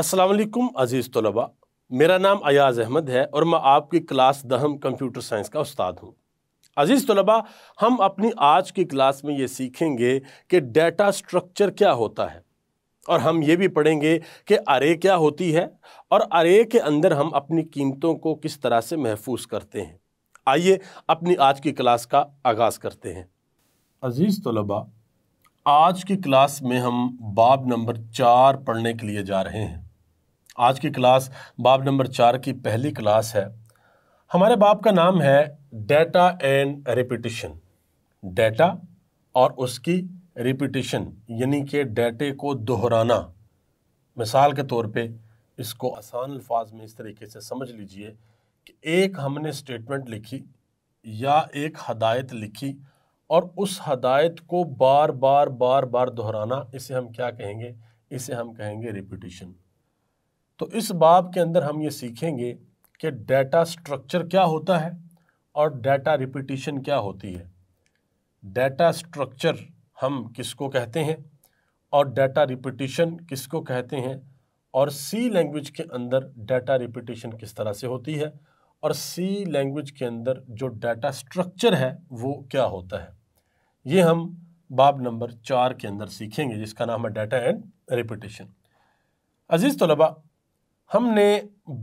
असलकुम अज़ीज़ तलबा मेरा नाम अयाज़ अहमद है और मैं आपकी क्लास दहम कंप्यूटर साइंस का उस्ताद हूँ अज़ीज़ तलबा हम अपनी आज की क्लास में ये सीखेंगे कि डेटा स्ट्रक्चर क्या होता है और हम ये भी पढ़ेंगे कि अरे क्या होती है और अरे के अंदर हम अपनी कीमतों को किस तरह से महफूज करते हैं आइए अपनी आज की क्लास का आगाज़ करते हैं अज़ीज़ तलबा आज की क्लास में हम बाब नंबर चार पढ़ने के लिए जा रहे हैं आज की क्लास बाब नंबर चार की पहली क्लास है हमारे बाब का नाम है डेटा एंड रिपीटिशन डेटा और उसकी रिपीटिशन यानी कि डेटे को दोहराना मिसाल के तौर पे इसको आसान अल्फाज में इस तरीके से समझ लीजिए कि एक हमने स्टेटमेंट लिखी या एक हदायत लिखी और उस हदायत को बार बार बार बार दोहराना इसे हम क्या कहेंगे इसे हम कहेंगे रिपीटिशन तो इस बाब के अंदर हम ये सीखेंगे कि डाटा स्ट्रक्चर क्या होता है और डाटा रिपीटिशन क्या होती है डाटा स्ट्रक्चर हम किसको कहते हैं और डाटा रिपीटिशन किसको कहते हैं और सी लैंग्वेज के अंदर डाटा रिपीटिशन किस तरह से होती है और सी लैंग्वेज के अंदर जो डाटा स्ट्रक्चर है वो क्या होता है ये हम बाब नंबर चार के अंदर सीखेंगे जिसका नाम है डाटा एंड रिपीटिशन अजीज़ तलबा हमने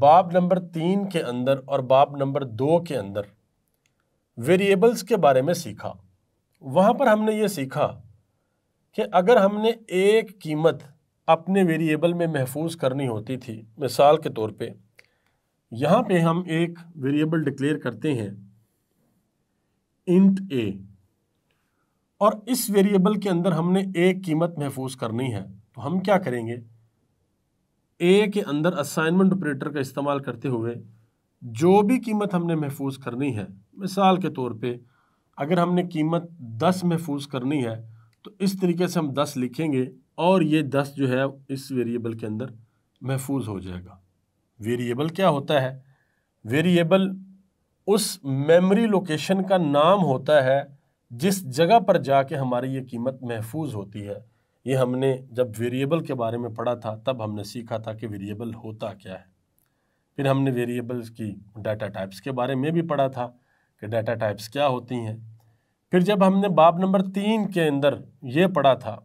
बाब नंबर तीन के अंदर और बाब नंबर दो के अंदर वेरिएबल्स के बारे में सीखा वहाँ पर हमने ये सीखा कि अगर हमने एक कीमत अपने वेरिएबल में महफूज करनी होती थी मिसाल के तौर पे यहाँ पे हम एक वेरिएबल डिक्लेयर करते हैं इंट ए और इस वेरिएबल के अंदर हमने एक कीमत महफूज करनी है तो हम क्या करेंगे ए के अंदर असाइनमेंट ऑपरेटर का इस्तेमाल करते हुए जो भी कीमत हमने महफूज करनी है मिसाल के तौर पे अगर हमने कीमत दस महफूज करनी है तो इस तरीके से हम दस लिखेंगे और ये दस जो है इस वेरिएबल के अंदर महफूज हो जाएगा वेरिएबल क्या होता है वेरिएबल उस मेमोरी लोकेशन का नाम होता है जिस जगह पर जाके हमारी ये कीमत महफूज होती है ये हमने जब वेरिएबल के बारे में पढ़ा था तब हमने सीखा था कि वेरिएबल होता क्या है फिर हमने वेरिएबल्स की डाटा टाइप्स के बारे में भी पढ़ा था कि डाटा टाइप्स क्या होती हैं फिर जब हमने बाब नंबर तीन के अंदर ये पढ़ा था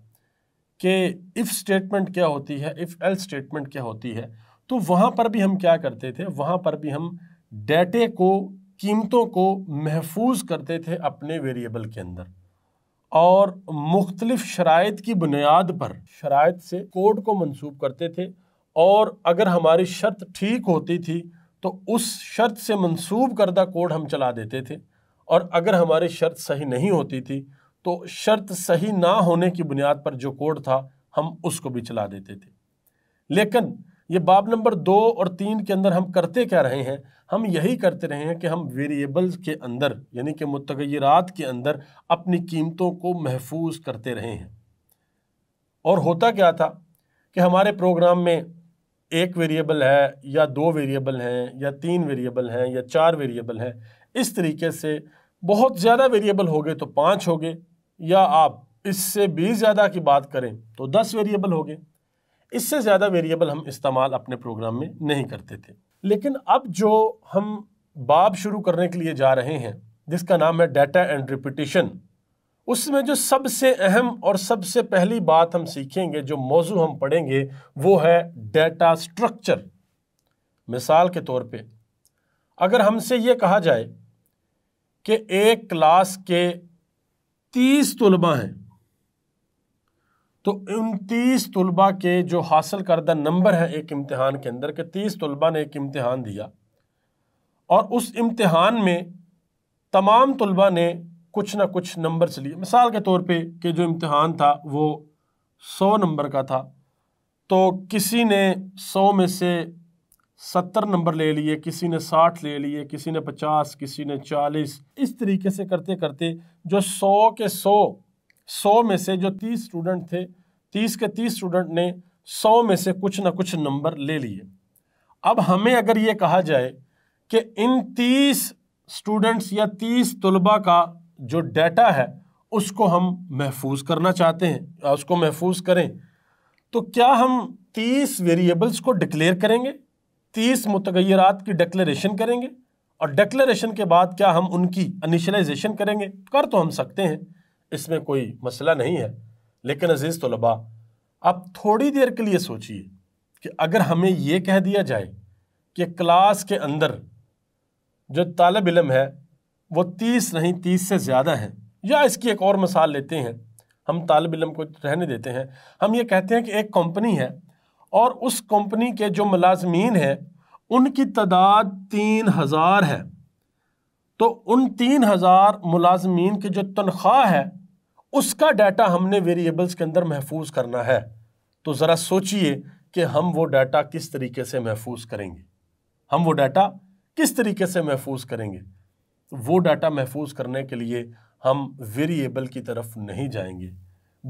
कि इफ़ स्टेटमेंट क्या होती है इफ़ एल स्टेटमेंट क्या होती है तो वहाँ पर भी हम क्या करते थे वहाँ पर भी हम डेटे को कीमतों को महफूज करते थे अपने वेरिएबल के अंदर और मुख्तलिफ शराइ की बुनियाद पर शराइ से कोर्ट को मनसूब करते थे और अगर हमारी शर्त ठीक होती थी तो उस शर्त से मनसूब करदा कोड हम चला देते थे और अगर हमारी शर्त सही नहीं होती थी तो शर्त सही ना होने की बुनियाद पर जो कोड था हम उसको भी चला देते थे लेकिन ये बाब नंबर दो और तीन के अंदर हम करते क्या रहे हैं हम यही करते रहे हैं कि हम वेरिएबल्स के अंदर यानी कि मतगैरत के अंदर अपनी कीमतों को महफूज करते रहे हैं और होता क्या था कि हमारे प्रोग्राम में एक वेरिएबल है या दो वेरिएबल हैं या तीन वेरिएबल हैं या चार वेरिएबल हैं इस तरीके से बहुत ज़्यादा वेरिएबल हो गए तो पाँच हो गए या आप इससे भी ज़्यादा की बात करें तो दस वेरिएबल हो गए इससे ज़्यादा वेरिएबल हम इस्तेमाल अपने प्रोग्राम में नहीं करते थे लेकिन अब जो हम बाब शुरू करने के लिए जा रहे हैं जिसका नाम है डाटा एंड रिपीटेशन उसमें जो सबसे अहम और सबसे पहली बात हम सीखेंगे जो मौजू हम पढ़ेंगे वो है डेटा स्ट्रक्चर मिसाल के तौर पे अगर हमसे ये कहा जाए कि एक क्लास के तीस तलबा हैं तो उनतीस तलबा के जो हासिल करदा नंबर है एक इम्तहान के अंदर के तीस तलबा ने एक इम्तहान दिया और उस इम्तहान में तमाम तलबा ने कुछ ना कुछ नंबर से लिए मिसाल के तौर पर कि जो इम्तहान था वो सौ नंबर का था तो किसी ने सौ में से सत्तर नंबर ले लिए किसी ने साठ ले लिए किसी ने पचास किसी ने चालीस इस तरीके से करते करते जो सौ के सौ सौ में से जो तीस स्टूडेंट थे तीस के तीस स्टूडेंट ने सौ में से कुछ ना कुछ नंबर ले लिए अब हमें अगर ये कहा जाए कि इन तीस स्टूडेंट्स या तीस तलबा का जो डाटा है उसको हम महफूज करना चाहते हैं या उसको महफूज करें तो क्या हम तीस वेरिएबल्स को डिक्लेयर करेंगे तीस मतगैरत की डिक्लेरेशन करेंगे और डिक्लेरेशन के बाद क्या हम उनकी इनिशलाइजेशन करेंगे कर तो हम सकते हैं इसमें कोई मसला नहीं है लेकिन अजीज़ तलबा आप थोड़ी देर के लिए सोचिए कि अगर हमें ये कह दिया जाए कि क्लास के अंदर जो तालब इलम है वो तीस नहीं तीस से ज़्यादा है या इसकी एक और मिसाल लेते हैं हम तालब इलम को रहने देते हैं हम ये कहते हैं कि एक कंपनी है और उस कंपनी के जो मुलाजमीन हैं उनकी तादाद तीन हज़ार है तो उन तीन हज़ार मुलाजमीन की जो तनख्वाह है उसका डाटा हमने वेरिएबल्स के अंदर महफूज करना है तो ज़रा सोचिए कि हम वो डाटा किस तरीके से महफूज करेंगे हम वो डाटा किस तरीके से महफूज करेंगे वो डाटा महफूज करने के लिए हम वेरिएबल की तरफ नहीं जाएंगे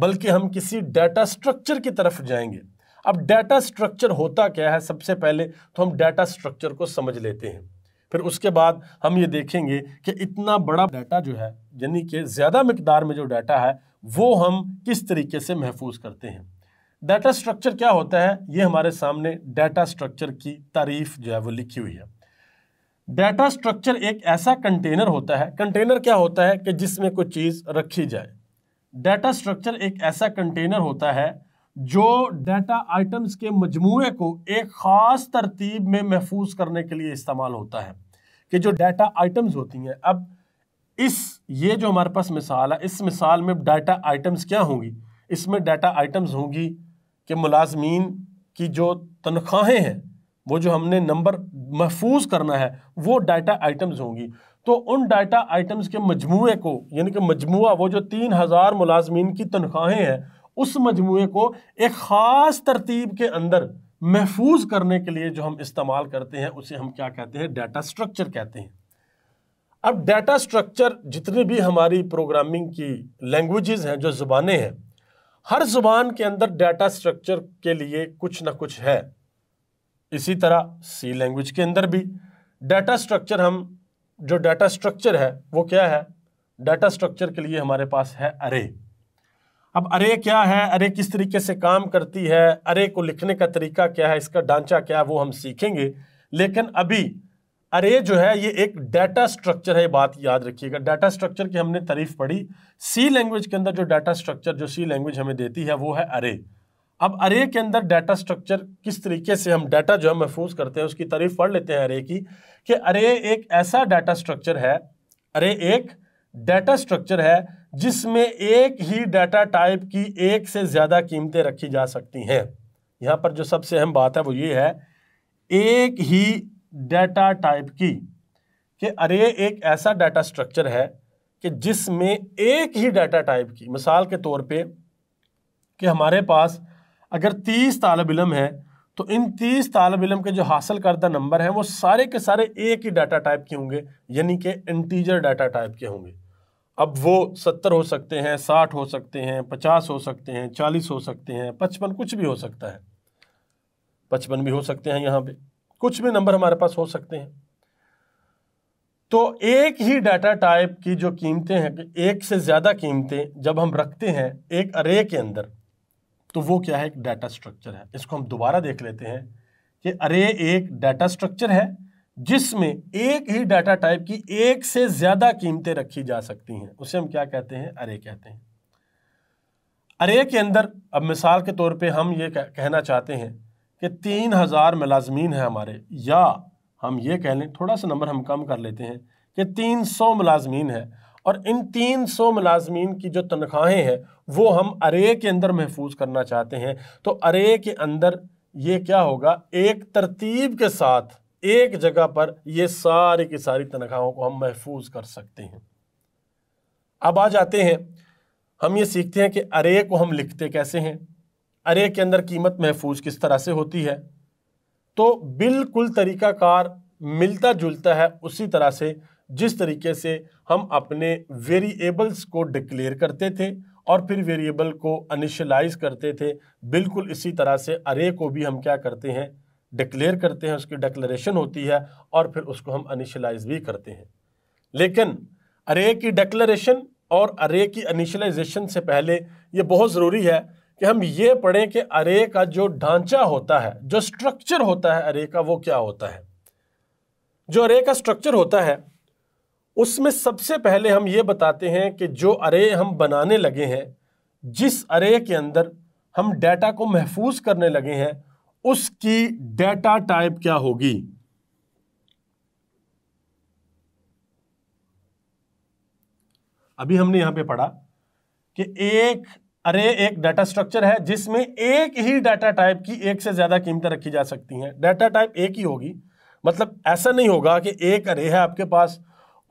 बल्कि हम किसी डाटा स्ट्रक्चर की तरफ जाएंगे अब डाटा स्ट्रक्चर होता क्या है सबसे पहले तो हम डाटा स्ट्रक्चर को समझ लेते हैं फिर उसके बाद हम ये देखेंगे कि इतना बड़ा डाटा जो है यानी कि ज़्यादा मकदार में जो डाटा है वो हम किस तरीके से महफूज करते हैं डाटा स्ट्रक्चर क्या होता है ये हमारे सामने डाटा स्ट्रक्चर की तारीफ जो है वो लिखी हुई है डाटा स्ट्रक्चर एक ऐसा कंटेनर होता है कंटेनर क्या होता है कि जिसमें कोई चीज़ रखी जाए डाटा स्ट्रक्चर एक ऐसा कंटेनर होता है जो डाटा आइटम्स के मजमू को एक ख़ास तरतीब में महफूज करने के लिए इस्तेमाल होता है कि जो डाटा आइटम्स होती हैं अब इस ये जो हमारे पास मिसाल है इस मिसाल में डाटा आइटम्स क्या होंगी इसमें डाटा आइटम्स होंगी कि मुलाजमीन की जो तनख्वाहें हैं वो जो हमने नंबर महफूज करना है वो डाटा आइटम्स होंगी तो उन डाटा आइटम्स के मजमू को यानी कि मजमू वो जो तीन हज़ार मुलाजमीन की तनख्वाहें हैं उस मजमू को एक ख़ास तरतीब के अंदर महफूज करने के लिए जो हम इस्तेमाल करते हैं उसे हम क्या कहते हैं डाटा स्ट्रक्चर कहते हैं अब डाटा स्ट्रक्चर जितनी भी हमारी प्रोग्रामिंग की लैंग्वेजेस हैं जो ज़ुबानें हैं हर ज़ुबान के अंदर डाटा स्ट्रक्चर के लिए कुछ ना कुछ है इसी तरह सी लैंग्वेज के अंदर भी डाटा स्ट्रक्चर हम जो डाटा स्ट्रक्चर है वो क्या है डाटा स्ट्रक्चर के लिए हमारे पास है अरे अब अरे क्या है अरे किस तरीके से काम करती है अरे को लिखने का तरीका क्या है इसका ढांचा क्या है वो हम सीखेंगे लेकिन अभी अरे जो है ये एक डाटा स्ट्रक्चर है बात याद रखिएगा डाटा स्ट्रक्चर की हमने तारीफ पढ़ी सी लैंग्वेज के अंदर जो डाटा स्ट्रक्चर जो सी लैंग्वेज हमें देती है वो है अरे अब अरे के अंदर डाटा स्ट्रक्चर किस तरीके से हम डाटा जो है महफूज करते हैं उसकी तारीफ पढ़ लेते हैं अरे की कि अरे एक ऐसा डाटा स्ट्रक्चर है अरे एक डेटा स्ट्रक्चर है जिसमें एक ही डाटा टाइप की एक से ज़्यादा कीमतें रखी जा सकती हैं यहाँ पर जो सबसे अहम बात है वो ये है एक ही डाटा टाइप की कि अरे एक ऐसा डाटा स्ट्रक्चर है कि जिसमें एक ही डाटा टाइप की मिसाल के तौर पे कि हमारे पास अगर तीस तालब इलम है तो इन तीस तालब इलम के जो हासिल करदा नंबर हैं वो सारे के सारे एक ही डाटा टाइप के होंगे यानी कि इंटीजर डाटा टाइप के होंगे अब वो सत्तर हो सकते हैं साठ हो सकते हैं पचास हो सकते हैं चालीस हो सकते हैं पचपन कुछ भी हो सकता है पचपन भी हो सकते हैं यहाँ पे कुछ भी नंबर हमारे पास हो सकते हैं तो एक ही डाटा टाइप की जो कीमतें हैं एक से ज़्यादा कीमतें जब हम रखते हैं एक अरे के अंदर तो वो क्या है एक डाटा स्ट्रक्चर है इसको हम दोबारा देख लेते हैं कि अरे एक डाटा स्ट्रक्चर है जिसमें एक ही डाटा टाइप की एक से ज़्यादा कीमतें रखी जा सकती हैं उसे हम क्या कहते हैं अरे कहते हैं अरे के अंदर अब मिसाल के तौर पे हम ये कहना चाहते हैं कि तीन हज़ार मुलाजमीन हैं हमारे या हम ये कह लें थोड़ा सा नंबर हम कम कर लेते हैं कि तीन सौ मुलाजमीन है और इन तीन सौ मुलाजमीन की जो तनख्वाहें हैं वो हम अरे के अंदर महफूज करना चाहते हैं तो अरे के अंदर ये क्या होगा एक तरतीब के साथ एक जगह पर ये सारे की सारी तनख्वाहों को हम महफूज कर सकते हैं अब आ जाते हैं हम ये सीखते हैं कि अरे को हम लिखते कैसे हैं अरे के अंदर कीमत महफूज किस तरह से होती है तो बिल्कुल तरीकाकार मिलता जुलता है उसी तरह से जिस तरीके से हम अपने वेरिएबल्स को डिक्लेयर करते थे और फिर वेरिएबल को अनिशलाइज करते थे बिल्कुल इसी तरह से अरे को भी हम क्या करते हैं डिक्लेयर करते हैं उसकी डिक्लेरेशन होती है और फिर उसको हम अनिशलाइज भी करते हैं लेकिन अरे की डिक्लेरेशन और अरे की अनिशलाइजेशन से पहले ये बहुत ज़रूरी है कि हम ये पढ़ें कि अरे का जो ढांचा होता है जो स्ट्रक्चर होता है अरे का वो क्या होता है जो अरे का स्ट्रक्चर होता है उसमें सबसे पहले हम ये बताते हैं कि जो अरे हम बनाने लगे हैं जिस अरे के अंदर हम डाटा को महफूज करने लगे हैं उसकी डेटा टाइप क्या होगी अभी हमने यहां पे पढ़ा कि एक अरे एक डाटा स्ट्रक्चर है जिसमें एक ही डाटा टाइप की एक से ज्यादा कीमतें रखी जा सकती हैं डाटा टाइप एक ही होगी मतलब ऐसा नहीं होगा कि एक अरे है आपके पास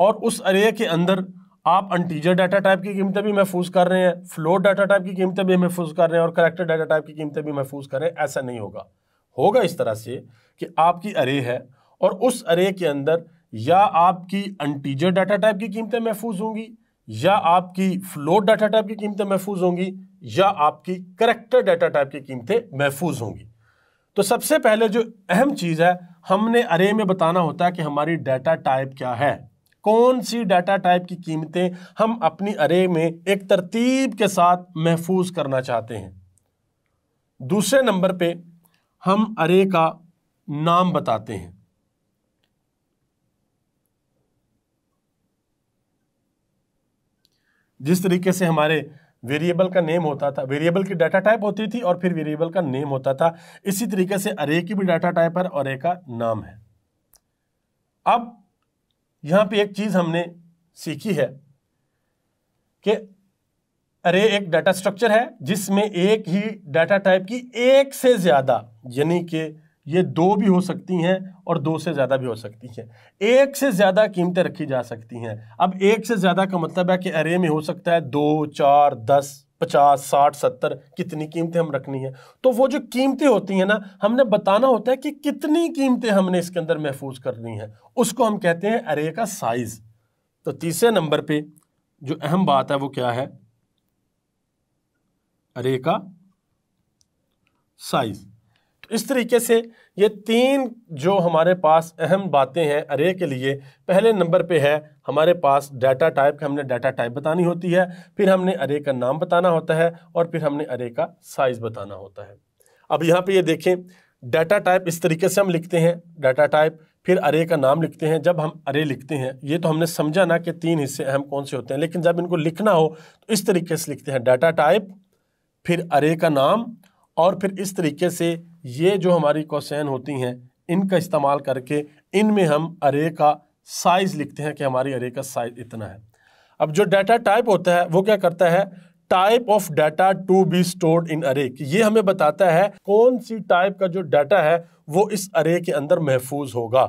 और उस अरे के अंदर आप अंटीजर डाटा टाइप की कीमतें भी महफूज कर रहे हैं फ्लोट डाटा टाइप की कीमतें भी महफूज कर रहे हैं और करेक्टर डाटा टाइप की कीमतें भी महफूज कर रहे हैं ऐसा नहीं होगा होगा इस तरह से कि आपकी अरे है और उस अरे के अंदर या आपकी अंटीजर डाटा टाइप की कीमतें महफूज होंगी या आपकी फ्लोट डाटा टाइप की कीमतें महफूज होंगी या आपकी करेक्टर डाटा टाइप की कीमतें महफूज होंगी तो सबसे पहले जो अहम चीज़ है हमने अरे में बताना होता है कि हमारी डाटा टाइप क्या है कौन सी डाटा टाइप की कीमतें हम अपनी अरे में एक तरतीब के साथ महफूज करना चाहते हैं दूसरे नंबर पे हम अरे का नाम बताते हैं जिस तरीके से हमारे वेरिएबल का नेम होता था वेरिएबल की डाटा टाइप होती थी और फिर वेरिएबल का नेम होता था इसी तरीके से अरे की भी डाटा टाइप है और अरे का नाम है अब यहाँ पे एक चीज़ हमने सीखी है कि अरे एक डाटा स्ट्रक्चर है जिसमें एक ही डाटा टाइप की एक से ज़्यादा यानी कि ये दो भी हो सकती हैं और दो से ज़्यादा भी हो सकती हैं एक से ज़्यादा कीमतें रखी जा सकती हैं अब एक से ज़्यादा का मतलब है कि अरे में हो सकता है दो चार दस पचास साठ सत्तर कितनी कीमतें हम रखनी है तो वो जो कीमतें होती हैं ना हमने बताना होता है कि कितनी कीमतें हमने इसके अंदर महफूज करनी है उसको हम कहते हैं अरे का साइज़ तो तीसरे नंबर पे जो अहम बात है वो क्या है अरे का साइज़ इस तरीके से ये तीन जो हमारे पास अहम बातें हैं अरे के लिए पहले नंबर पे है हमारे पास डाटा टाइप का हमने डाटा टाइप बतानी होती है फिर हमने अरे का नाम बताना होता है और फिर हमने अरे का साइज़ बताना होता है अब यहाँ पे ये देखें डाटा टाइप इस तरीके से हम लिखते हैं डाटा टाइप फिर अरे का नाम लिखते हैं जब हम अरे लिखते हैं ये तो हमने समझा ना कि तीन हिस्से अहम कौन से होते हैं लेकिन जब इनको लिखना हो तो इस तरीके से लिखते हैं डाटा टाइप फिर अरे का नाम और फिर इस तरीके से ये जो हमारी कोसैन होती हैं इनका इस्तेमाल करके इनमें हम अरे का साइज़ लिखते हैं कि हमारी अरे का साइज़ इतना है अब जो डाटा टाइप होता है वो क्या करता है type of data to be stored in array ये हमें बताता है कौन सी टाइप का जो डाटा है वो इस अरे के अंदर महफूज होगा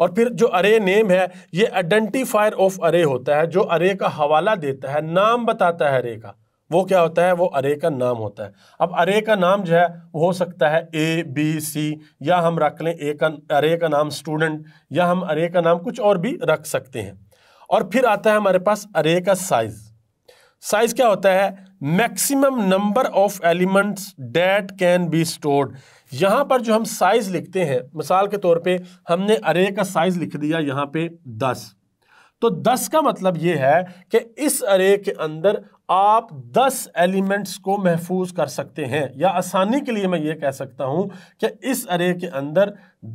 और फिर जो अरे नेम है ये आइडेंटिफायर ऑफ अरे होता है जो अरे का हवाला देता है नाम बताता है अरे का वो क्या होता है वो अरे का नाम होता है अब अरे का नाम जो है वो हो सकता है ए बी सी या हम रख लें ए का अरे का नाम स्टूडेंट या हम अरे का नाम कुछ और भी रख सकते हैं और फिर आता है हमारे पास अरे का साइज साइज क्या होता है maximum number of elements that can be stored यहाँ पर जो हम साइज लिखते हैं मिसाल के तौर पे हमने अरे का साइज लिख दिया यहाँ पे दस तो 10 का मतलब ये है कि इस अरे के अंदर आप 10 एलिमेंट्स को महफूज कर सकते हैं या आसानी के लिए मैं ये कह सकता हूँ कि इस अरे के अंदर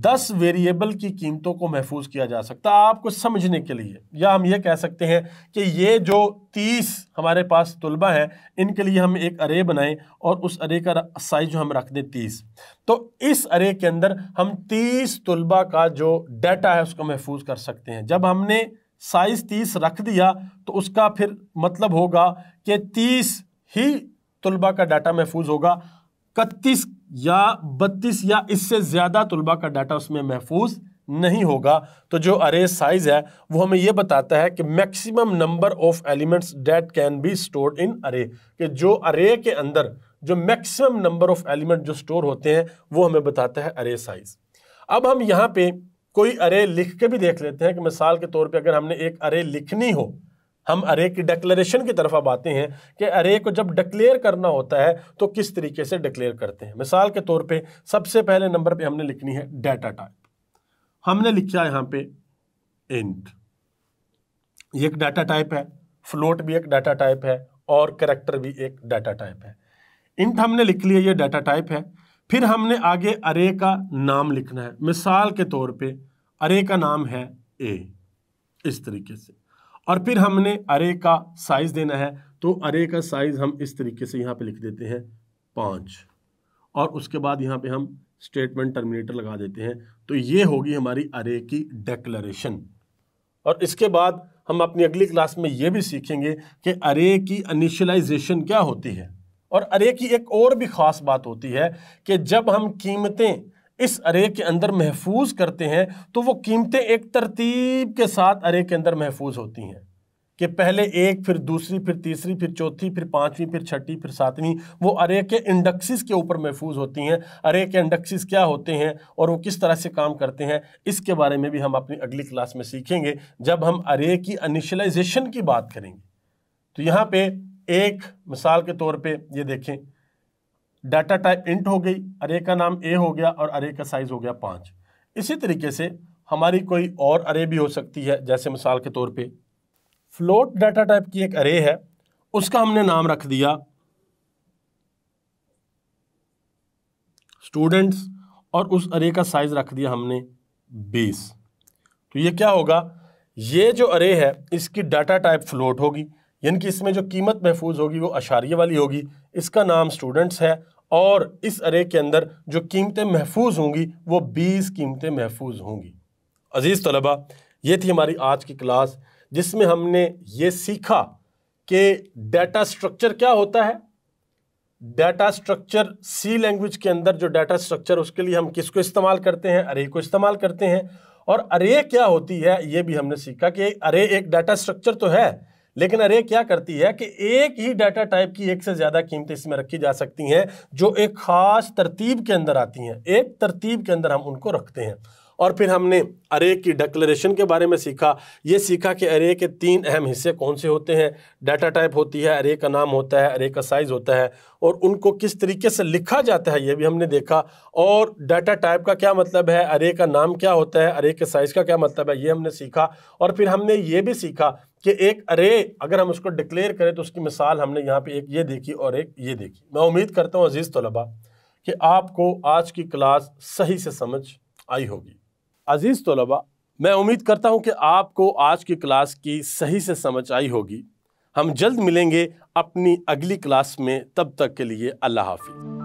10 वेरिएबल की कीमतों को महफूज किया जा सकता है आपको समझने के लिए या हम ये कह सकते हैं कि ये जो 30 हमारे पास तलबा हैं इनके लिए हम एक अरे बनाएं और उस अरे का साइज जो हम रख दें तीस तो इस अरे के अंदर हम तीस तलबा का जो डाटा है उसको महफूज कर सकते हैं जब हमने साइज तीस रख दिया तो उसका फिर मतलब होगा कि तीस ही तलबा का डाटा महफूज होगा इकतीस या बत्तीस या इससे ज़्यादा तलबा का डाटा उसमें महफूज नहीं होगा तो जो अरे साइज़ है वो हमें ये बताता है कि maximum number of elements that can be stored in array कि जो अरे के अंदर जो मैक्सिमम नंबर ऑफ एलिमेंट जो स्टोर होते हैं वो हमें बताता है अरे साइज़ अब हम यहाँ पे कोई अरे लिख के भी देख लेते हैं कि मिसाल के तौर पे अगर हमने एक अरे लिखनी हो हम अरे की डिक्लेरेशन की तरफ अब आते हैं कि अरे को जब डिक्लेयर करना होता है तो किस तरीके से डिक्लेयर करते हैं मिसाल के तौर पे सबसे पहले नंबर पे हमने लिखनी है डाटा टाइप हमने लिखा यहां पे इंट ये एक डाटा टाइप है फ्लोट भी एक डाटा टाइप है और करेक्टर भी एक डाटा टाइप है इंट हमने लिख लिया ये डाटा टाइप है फिर हमने आगे अरे का नाम लिखना है मिसाल के तौर पे अरे का नाम है ए इस तरीके से और फिर हमने अरे का साइज देना है तो अरे का साइज हम इस तरीके से यहाँ पे लिख देते हैं पाँच और उसके बाद यहाँ पे हम स्टेटमेंट टर्मिनेटर लगा देते हैं तो ये होगी हमारी अरे की डेक्लरेशन और इसके बाद हम अपनी अगली क्लास में ये भी सीखेंगे कि अरे की इनिशियलाइजेशन क्या होती है और अरे की एक और भी ख़ास बात होती है कि जब हम कीमतें इस अरे के अंदर महफूज करते हैं तो वो कीमतें एक तरतीब के साथ अरे के अंदर महफूज होती हैं कि पहले एक फिर दूसरी फिर तीसरी फिर चौथी फिर पांचवी फिर छठी फिर सातवीं वो अरे के इंडक्सिस के ऊपर महफूज होती हैं अरे के इंडक्सिस क्या होते हैं और वो किस तरह से काम करते हैं इसके बारे में भी हम अपनी अगली क्लास में सीखेंगे जब हम अरे की अनिशलाइजेशन की बात करेंगे तो यहाँ पे एक मिसाल के तौर पे ये देखें डाटा टाइप इंट हो गई अरे का नाम ए हो गया और अरे का साइज़ हो गया पाँच इसी तरीके से हमारी कोई और अरे भी हो सकती है जैसे मिसाल के तौर पे फ्लोट डाटा टाइप की एक अरे है उसका हमने नाम रख दिया स्टूडेंट्स और उस अरे का साइज़ रख दिया हमने बीस तो ये क्या होगा ये जो अरे है इसकी डाटा टाइप फ्लोट होगी यानी कि इसमें जो कीमत महफूज होगी वो अशारिये वाली होगी इसका नाम स्टूडेंट्स है और इस अरे के अंदर जो कीमतें महफूज होंगी वो बीस कीमतें महफूज होंगी अज़ीज़ तलबा ये थी हमारी आज की क्लास जिसमें हमने ये सीखा कि डाटा स्ट्रक्चर क्या होता है डाटा स्ट्रक्चर सी लैंग्वेज के अंदर जो डाटा स्ट्रक्चर उसके लिए हम किसको इस्तेमाल करते हैं अरे को इस्तेमाल करते हैं और अरे क्या होती है ये भी हमने सीखा कि अरे एक डाटा स्ट्रक्चर तो है लेकिन अरे क्या करती है कि एक ही डाटा टाइप की एक से ज़्यादा कीमतें इसमें रखी जा सकती हैं जो एक ख़ास तरतीब के अंदर आती हैं एक तरतीब के अंदर हम उनको रखते हैं और फिर हमने अरे की डिक्लेरेशन के बारे में सीखा ये सीखा कि अरे के तीन अहम हिस्से कौन से होते हैं डाटा टाइप होती है अरे का नाम होता है अरे का साइज़ होता है और उनको किस तरीके से लिखा जाता है ये भी हमने देखा और डाटा टाइप का क्या मतलब है अरे का नाम क्या होता है अरे के साइज़ का क्या मतलब है ये हमने सीखा और फिर हमने ये भी सीखा कि एक अरे अगर हम उसको डिक्लेयर करें तो उसकी मिसाल हमने यहाँ पर एक ये देखी और एक ये देखी मैं उम्मीद करता हूँ अजीज़ तलबा कि आपको आज की क्लास सही से समझ आई होगी अज़ीज़ तलबा मैं उम्मीद करता हूं कि आपको आज की क्लास की सही से समझ आई होगी हम जल्द मिलेंगे अपनी अगली क्लास में तब तक के लिए अल्लाह हाफिज़